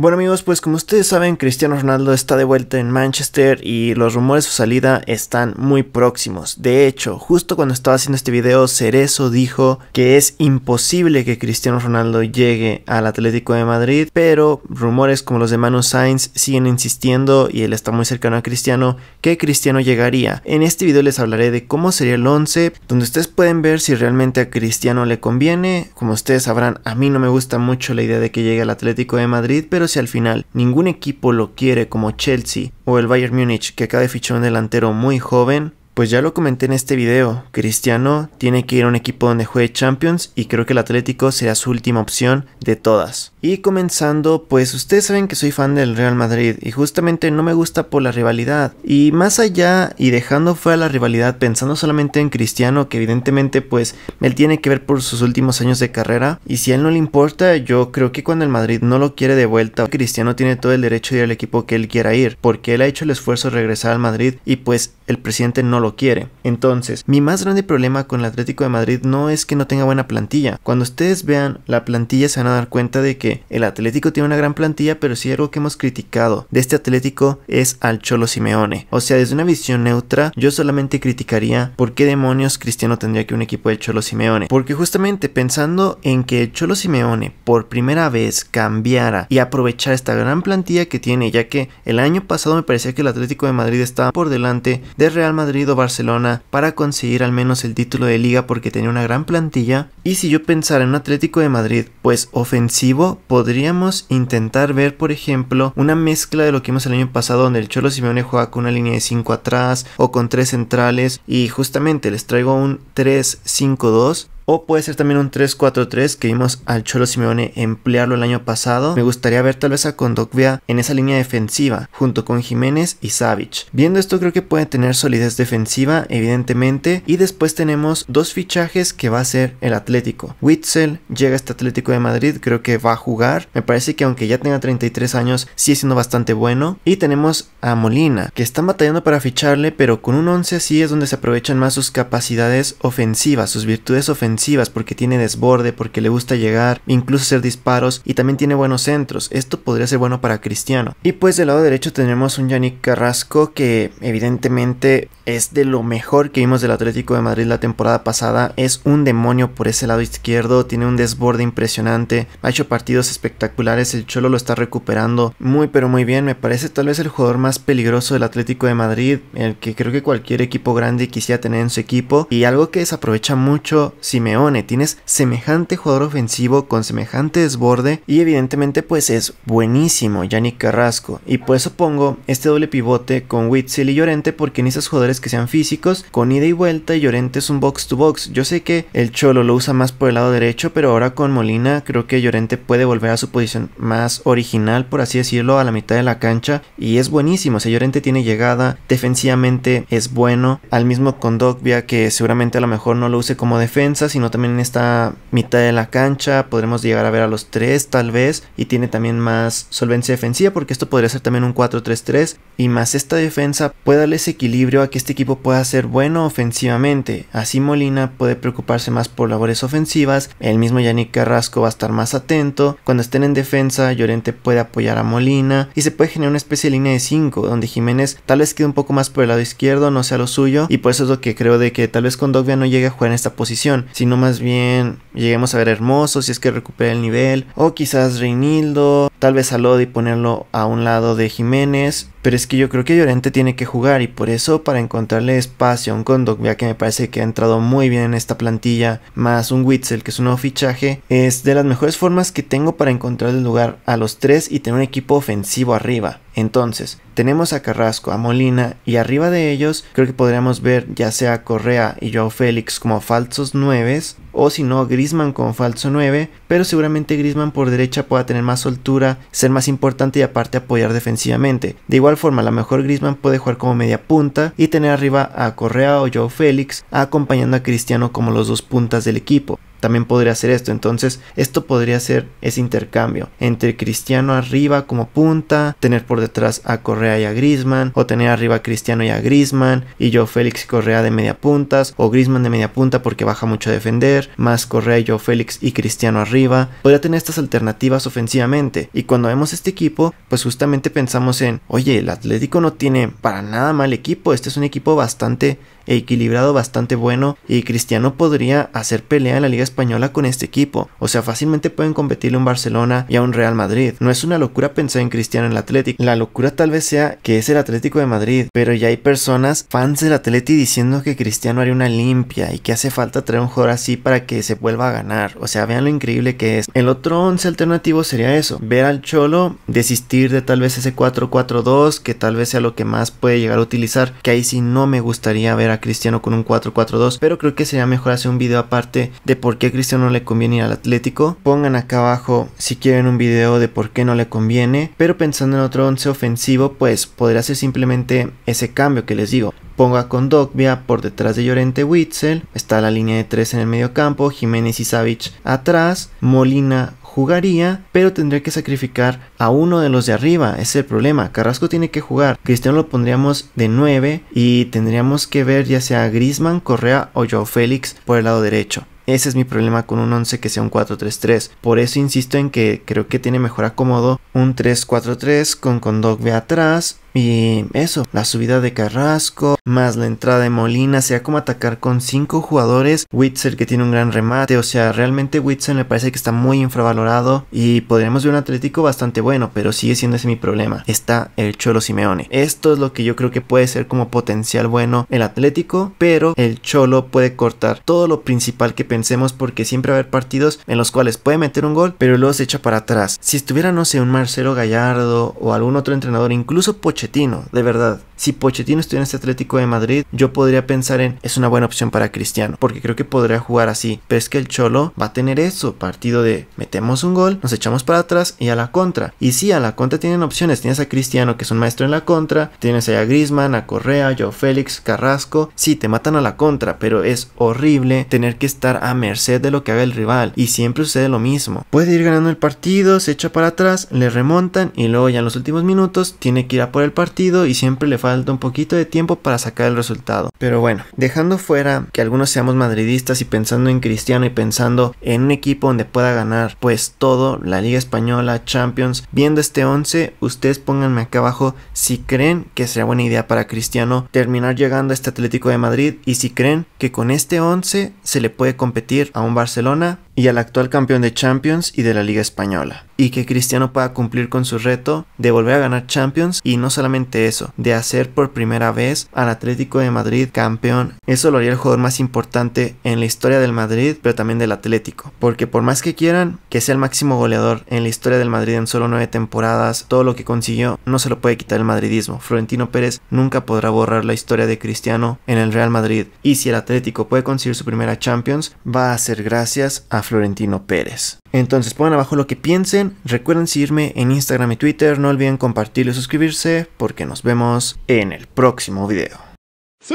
Bueno amigos, pues como ustedes saben, Cristiano Ronaldo está de vuelta en Manchester y los rumores de su salida están muy próximos. De hecho, justo cuando estaba haciendo este video, Cerezo dijo que es imposible que Cristiano Ronaldo llegue al Atlético de Madrid, pero rumores como los de Manu Sainz siguen insistiendo y él está muy cercano a Cristiano que Cristiano llegaría. En este video les hablaré de cómo sería el 11, donde ustedes pueden ver si realmente a Cristiano le conviene. Como ustedes sabrán, a mí no me gusta mucho la idea de que llegue al Atlético de Madrid, pero al al final, ningún equipo lo quiere como Chelsea o el Bayern Múnich que acaba de fichar un delantero muy joven, pues ya lo comenté en este video, Cristiano tiene que ir a un equipo donde juegue Champions y creo que el Atlético será su última opción de todas. Y comenzando, pues ustedes saben que soy fan del Real Madrid y justamente no me gusta por la rivalidad. Y más allá y dejando fuera la rivalidad, pensando solamente en Cristiano, que evidentemente pues él tiene que ver por sus últimos años de carrera. Y si a él no le importa, yo creo que cuando el Madrid no lo quiere de vuelta, Cristiano tiene todo el derecho de ir al equipo que él quiera ir, porque él ha hecho el esfuerzo de regresar al Madrid y pues el presidente no lo quiere. Entonces, mi más grande problema con el Atlético de Madrid no es que no tenga buena plantilla. Cuando ustedes vean la plantilla se van a dar cuenta de que el Atlético tiene una gran plantilla, pero si algo que hemos criticado de este Atlético es al Cholo Simeone. O sea, desde una visión neutra, yo solamente criticaría por qué demonios Cristiano tendría que un equipo de Cholo Simeone. Porque justamente pensando en que el Cholo Simeone por primera vez cambiara y aprovechara esta gran plantilla que tiene, ya que el año pasado me parecía que el Atlético de Madrid estaba por delante de Real Madrid o Barcelona para conseguir al menos el título de liga porque tenía una gran plantilla. Y si yo pensara en un Atlético de Madrid, pues ofensivo, podríamos intentar ver, por ejemplo, una mezcla de lo que vimos el año pasado, donde el Cholo Simeone juega con una línea de 5 atrás o con 3 centrales. Y justamente les traigo un 3-5-2 o puede ser también un 3-4-3 que vimos al Cholo Simeone emplearlo el año pasado. Me gustaría ver tal vez a Condocvea en esa línea defensiva, junto con Jiménez y Savic. Viendo esto creo que puede tener solidez defensiva, evidentemente. Y después tenemos dos fichajes que va a ser el Atlético. Witzel llega a este Atlético de Madrid, creo que va a jugar. Me parece que aunque ya tenga 33 años, sigue siendo bastante bueno. Y tenemos a Molina, que están batallando para ficharle, pero con un 11 así es donde se aprovechan más sus capacidades ofensivas, sus virtudes ofensivas porque tiene desborde, porque le gusta llegar, incluso hacer disparos y también tiene buenos centros. Esto podría ser bueno para Cristiano. Y pues del lado derecho tenemos un Yannick Carrasco que evidentemente es de lo mejor que vimos del Atlético de Madrid la temporada pasada. Es un demonio por ese lado izquierdo, tiene un desborde impresionante, ha hecho partidos espectaculares, el Cholo lo está recuperando muy pero muy bien. Me parece tal vez el jugador más peligroso del Atlético de Madrid, el que creo que cualquier equipo grande quisiera tener en su equipo. Y algo que desaprovecha mucho si me Tienes semejante jugador ofensivo con semejante desborde y evidentemente pues es buenísimo Yannick Carrasco. Y por eso pongo este doble pivote con Witzel y Llorente porque en esos jugadores que sean físicos con ida y vuelta y Llorente es un box to box. Yo sé que el Cholo lo usa más por el lado derecho, pero ahora con Molina creo que Llorente puede volver a su posición más original, por así decirlo, a la mitad de la cancha y es buenísimo. O sea, Llorente tiene llegada, defensivamente es bueno, al mismo con Dogbia que seguramente a lo mejor no lo use como defensa, sino también en esta mitad de la cancha. Podremos llegar a ver a los tres tal vez y tiene también más solvencia defensiva porque esto podría ser también un 4-3-3 y más esta defensa puede darle ese equilibrio a que este equipo pueda ser bueno ofensivamente. Así Molina puede preocuparse más por labores ofensivas, el mismo Yannick Carrasco va a estar más atento. Cuando estén en defensa, Llorente puede apoyar a Molina y se puede generar una especie de línea de 5 donde Jiménez tal vez quede un poco más por el lado izquierdo, no sea lo suyo y por eso es lo que creo de que tal vez con Dogbia... no llegue a jugar en esta posición sino más bien lleguemos a ver Hermoso si es que recupera el nivel, o quizás Reinildo, tal vez a Lodi ponerlo a un lado de Jiménez pero es que yo creo que Llorente tiene que jugar y por eso para encontrarle espacio a un Kondogbia que me parece que ha entrado muy bien en esta plantilla, más un Witzel que es un nuevo fichaje, es de las mejores formas que tengo para encontrar el lugar a los tres y tener un equipo ofensivo arriba. Entonces, tenemos a Carrasco, a Molina y arriba de ellos creo que podríamos ver ya sea Correa y Joao Félix como falsos 9 o si no Grisman como falso 9 pero seguramente Grisman por derecha pueda tener más soltura, ser más importante y aparte apoyar defensivamente. De igual forma, a lo mejor Grisman puede jugar como media punta y tener arriba a Correa o Joe Félix acompañando a Cristiano como los dos puntas del equipo también podría hacer esto. Entonces, esto podría ser ese intercambio entre Cristiano arriba como punta, tener por detrás a Correa y a Grisman, o tener arriba a Cristiano y a Grisman, y yo Félix y Correa de media puntas, o Grisman de media punta porque baja mucho a defender, más Correa y yo Félix y Cristiano arriba. Podría tener estas alternativas ofensivamente. Y cuando vemos este equipo, pues justamente pensamos en, oye, el Atlético no tiene para nada mal equipo, este es un equipo bastante equilibrado bastante bueno y Cristiano podría hacer pelea en la Liga Española con este equipo. O sea, fácilmente pueden competirle a un Barcelona y a un Real Madrid. No es una locura pensar en Cristiano en el Atlético. La locura tal vez sea que es el Atlético de Madrid, pero ya hay personas, fans del Atlético, diciendo que Cristiano haría una limpia y que hace falta traer un jugador así para que se vuelva a ganar. O sea, vean lo increíble que es. El otro 11 alternativo sería eso, ver al Cholo, desistir de tal vez ese 4-4-2, que tal vez sea lo que más puede llegar a utilizar, que ahí sí no me gustaría ver a Cristiano con un 4-4-2, pero creo que sería mejor hacer un video aparte de por qué a Cristiano no le conviene ir al Atlético. Pongan acá abajo si quieren un video de por qué no le conviene, pero pensando en otro 11 ofensivo, pues podría ser simplemente ese cambio que les digo. Ponga con Dogbia por detrás de Llorente Witzel, está la línea de 3 en el medio campo, Jiménez y Savic atrás, Molina jugaría, pero tendría que sacrificar a uno de los de arriba. Ese es el problema. Carrasco tiene que jugar. Cristiano lo pondríamos de 9 y tendríamos que ver ya sea Grisman, Correa o Joao Félix por el lado derecho. Ese es mi problema con un 11 que sea un 4-3-3. Por eso insisto en que creo que tiene mejor acomodo un 3-4-3 con Condogbe atrás y eso, la subida de Carrasco, más la entrada de Molina, sea como atacar con 5 jugadores. Witzel que tiene un gran remate, o sea, realmente Witzel me parece que está muy infravalorado y podríamos ver un Atlético bastante bueno, pero sigue siendo ese mi problema. Está el Cholo Simeone. Esto es lo que yo creo que puede ser como potencial bueno el Atlético, pero el Cholo puede cortar todo lo principal que pensemos porque siempre va a haber partidos en los cuales puede meter un gol, pero luego se echa para atrás. Si estuviera, no sé, un Marcelo Gallardo o algún otro entrenador, incluso Chetino, de verdad. Si Pochettino estuviera en este Atlético de Madrid, yo podría pensar en es una buena opción para Cristiano, porque creo que podría jugar así. Pero es que el Cholo va a tener eso, partido de metemos un gol, nos echamos para atrás y a la contra. Y sí, a la contra tienen opciones. Tienes a Cristiano, que es un maestro en la contra, tienes a Grisman, a Correa, yo, Félix, Carrasco. Sí, te matan a la contra, pero es horrible tener que estar a merced de lo que haga el rival. Y siempre sucede lo mismo. Puede ir ganando el partido, se echa para atrás, le remontan y luego ya en los últimos minutos tiene que ir a por el partido y siempre le falta falta un poquito de tiempo para sacar el resultado. Pero bueno, dejando fuera que algunos seamos madridistas y pensando en Cristiano y pensando en un equipo donde pueda ganar pues todo, la Liga Española, Champions, viendo este 11, ustedes pónganme acá abajo si creen que sería buena idea para Cristiano terminar llegando a este Atlético de Madrid y si creen que con este 11 se le puede competir a un Barcelona y al actual campeón de Champions y de la Liga Española. Y que Cristiano pueda cumplir con su reto de volver a ganar Champions y no solamente eso, de hacer por primera vez al Atlético de Madrid campeón. Eso lo haría el jugador más importante en la historia del Madrid, pero también del Atlético. Porque por más que quieran que sea el máximo goleador en la historia del Madrid en solo nueve temporadas, todo lo que consiguió no se lo puede quitar el madridismo. Florentino Pérez nunca podrá borrar la historia de Cristiano en el Real Madrid. Y si el Atlético puede conseguir su primera Champions, va a ser gracias a Florentino Pérez. Entonces pongan abajo lo que piensen, recuerden seguirme en Instagram y Twitter, no olviden compartirlo y suscribirse porque nos vemos en el próximo video. ¡Sí!